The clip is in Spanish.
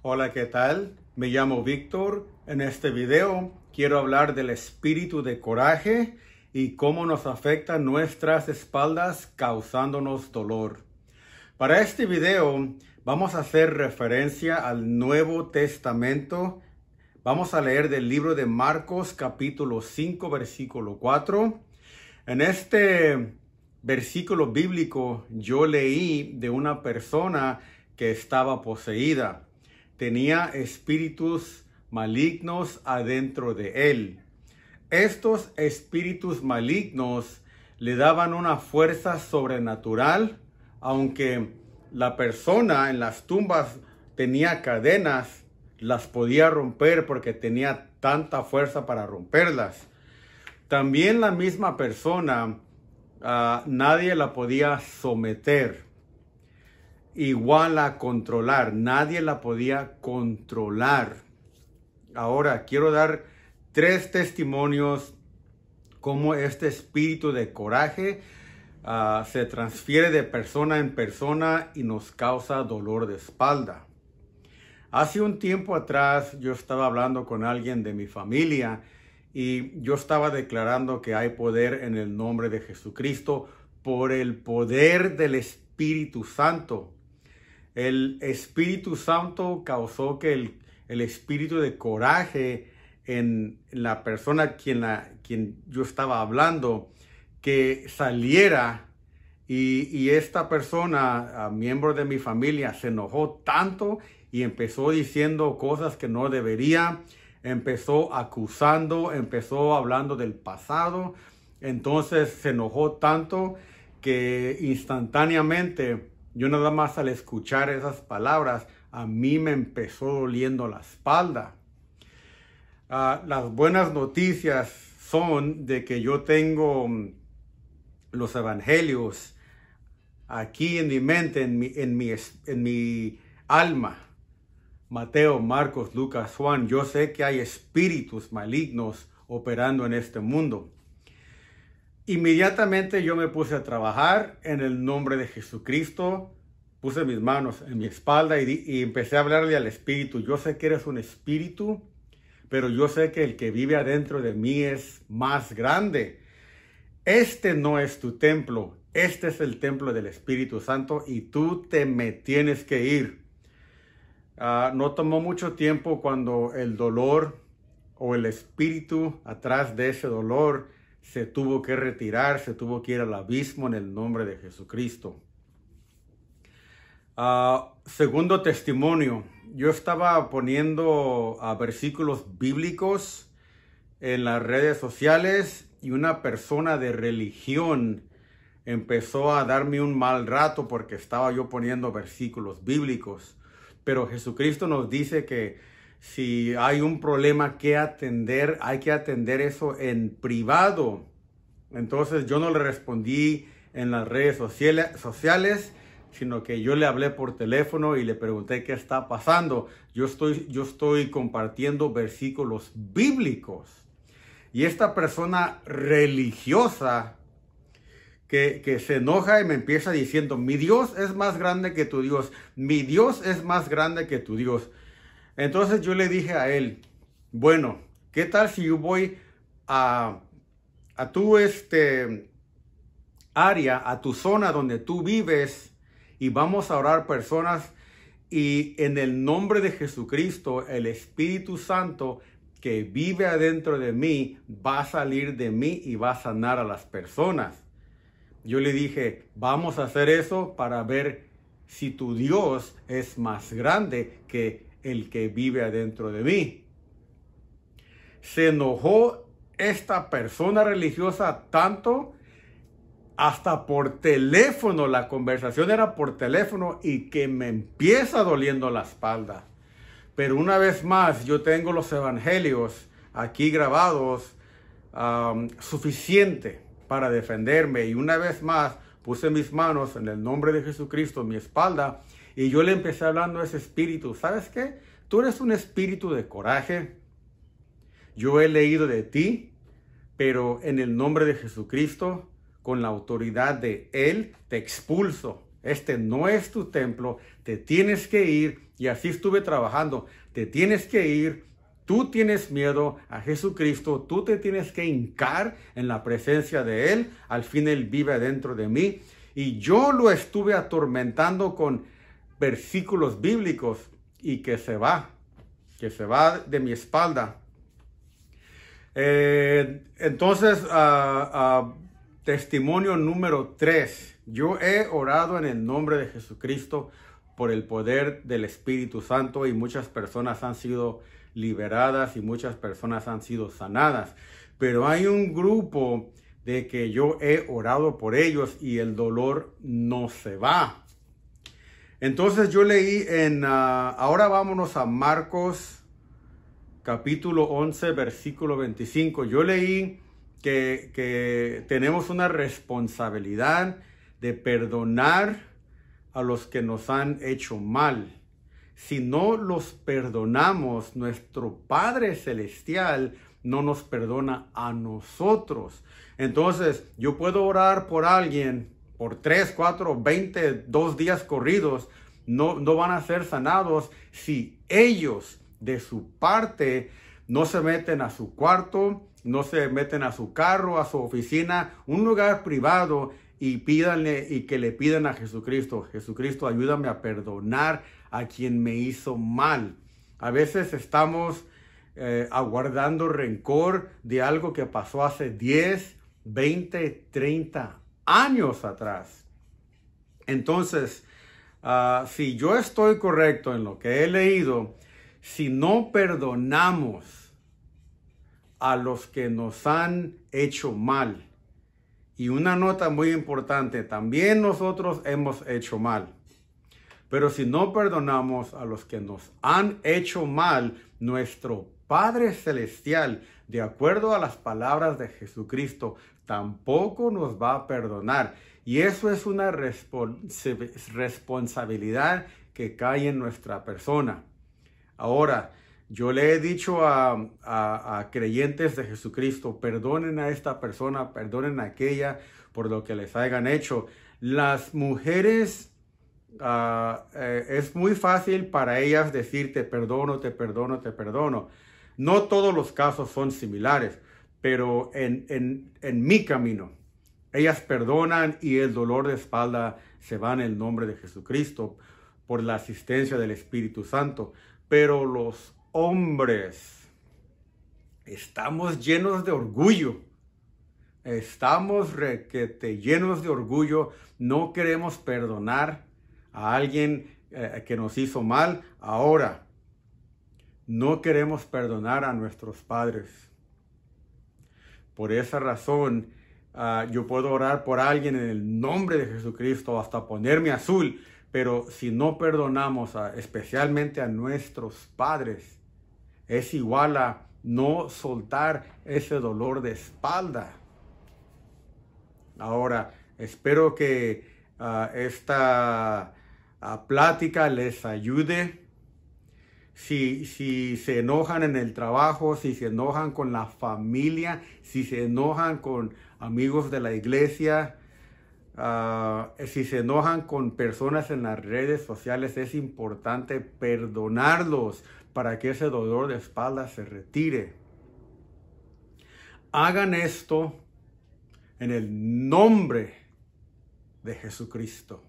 Hola, ¿qué tal? Me llamo Víctor. En este video quiero hablar del espíritu de coraje y cómo nos afecta nuestras espaldas causándonos dolor. Para este video vamos a hacer referencia al Nuevo Testamento. Vamos a leer del libro de Marcos capítulo 5 versículo 4. En este versículo bíblico yo leí de una persona que estaba poseída tenía espíritus malignos adentro de él. Estos espíritus malignos le daban una fuerza sobrenatural, aunque la persona en las tumbas tenía cadenas, las podía romper porque tenía tanta fuerza para romperlas. También la misma persona, ah, nadie la podía someter igual a controlar. Nadie la podía controlar. Ahora quiero dar tres testimonios cómo este espíritu de coraje ah, se transfiere de persona en persona y nos causa dolor de espalda. Hace un tiempo atrás yo estaba hablando con alguien de mi familia y yo estaba declarando que hay poder en el nombre de Jesucristo por el poder del Espíritu Santo. El Espíritu Santo causó que el, espíritu de coraje en la persona quien, quien yo estaba hablando, que saliera y, y, esta persona, miembro de mi familia, se enojó tanto y empezó diciendo cosas que no debería, empezó acusando, empezó hablando del pasado, entonces se enojó tanto que instantáneamente yo nada más al escuchar esas palabras, a mí me empezó doliendo la espalda. Ah, las buenas noticias son de que yo tengo mm, los evangelios aquí en mi mente, en mi alma. Mateo, Marcos, Lucas, Juan, yo sé que hay espíritus malignos operando en este mundo. Inmediatamente yo me puse a trabajar en el nombre de Jesucristo. Puse mis manos en mi espalda y, empecé a hablarle al Espíritu. Yo sé que eres un Espíritu, pero yo sé que el que vive adentro de mí es más grande. Este no es tu templo, este es el templo del Espíritu Santo y tú te me tienes que ir. Ah, no tomó mucho tiempo cuando el dolor o el espíritu atrás de ese dolor se tuvo que retirar, se tuvo que ir al abismo en el nombre de Jesucristo. Ah, segundo testimonio, yo estaba poniendo versículos bíblicos en las redes sociales y una persona de religión empezó a darme un mal rato porque estaba yo poniendo versículos bíblicos. Pero Jesucristo nos dice que si hay un problema que atender, hay que atender eso en privado. Entonces yo no le respondí en las redes sociales, sino que yo le hablé por teléfono y le pregunté qué está pasando. Yo estoy, yo estoy compartiendo versículos bíblicos. Y esta persona religiosa que, que, se enoja y me empieza diciendo, mi Dios es más grande que tu Dios, mi Dios es más grande que tu Dios. Entonces yo le dije a él, bueno, ¿qué tal si yo voy a, a tu este, área, a tu zona donde tú vives y vamos a orar personas y en el nombre de Jesucristo, el Espíritu Santo que vive adentro de mí va a salir de mí y va a sanar a las personas. Yo le dije, vamos a hacer eso para ver si tu Dios es más grande que el que vive adentro de mí. Se enojó esta persona religiosa tanto hasta por teléfono, la conversación era por teléfono y que me empieza doliendo la espalda. Pero una vez más, yo tengo los evangelios aquí grabados um, suficiente para defenderme y una vez más puse mis manos en el nombre de Jesucristo, mi espalda, y yo le empecé hablando a ese espíritu, ¿sabes qué? Tú eres un espíritu de coraje. Yo he leído de ti, pero en el nombre de Jesucristo, con la autoridad de Él, te expulso. Este no es tu templo, te tienes que ir. Y así estuve trabajando, te tienes que ir, tú tienes miedo a Jesucristo, tú te tienes que hincar en la presencia de Él, al fin Él vive dentro de mí. Y yo lo estuve atormentando con versículos bíblicos y que se va, que se va de mi espalda. Eh, entonces, ah, ah, testimonio número 3. Yo he orado en el nombre de Jesucristo por el poder del Espíritu Santo y muchas personas han sido liberadas y muchas personas han sido sanadas. Pero hay un grupo de que yo he orado por ellos y el dolor no se va. Entonces yo leí en, ah, ahora vámonos a Marcos capítulo 11, versículo 25. Yo leí que, que tenemos una responsabilidad de perdonar a los que nos han hecho mal. Si no los perdonamos, nuestro Padre Celestial no nos perdona a nosotros. Entonces, yo puedo orar por alguien por 3, 4, 20, 2 días corridos, no, van a ser sanados si ellos de su parte no se meten a su cuarto, no se meten a su carro, a su oficina, un lugar privado y pídanle y que le pidan a Jesucristo, Jesucristo, ayúdame a perdonar a quien me hizo mal. A veces estamos eh, aguardando rencor de algo que pasó hace 10, 20, 30 años atrás. Entonces, ah, si yo estoy correcto en lo que he leído, si no perdonamos a los que nos han hecho mal, y una nota muy importante, también nosotros hemos hecho mal. Pero si no perdonamos a los que nos han hecho mal, nuestro Padre Celestial, de acuerdo a las palabras de Jesucristo, tampoco nos va a perdonar. Y eso es una responsabilidad que cae en nuestra persona. Ahora, yo le he dicho a, creyentes de Jesucristo, perdonen a esta persona, perdonen a aquella por lo que les hayan hecho. Las mujeres Ah, eh, es muy fácil para ellas decir te perdono, te perdono, te perdono. No todos los casos son similares, pero en, en, mi camino, ellas perdonan y el dolor de espalda se va en el nombre de Jesucristo por la asistencia del Espíritu Santo. Pero los hombres estamos llenos de orgullo. Estamos llenos de orgullo. No queremos perdonar a alguien eh, que nos hizo mal. Ahora, no queremos perdonar a nuestros padres. Por esa razón, ah, yo puedo orar por alguien en el nombre de Jesucristo hasta ponerme azul, pero si no perdonamos especialmente a nuestros padres, es igual a no soltar ese dolor de espalda. Ahora, espero que esta plática les ayude. Si, se enojan en el trabajo, si se enojan con la familia, si se enojan con amigos de la iglesia, ah, si se enojan con personas en las redes sociales, es importante perdonarlos para que ese dolor de espalda se retire. Hagan esto en el nombre de Jesucristo.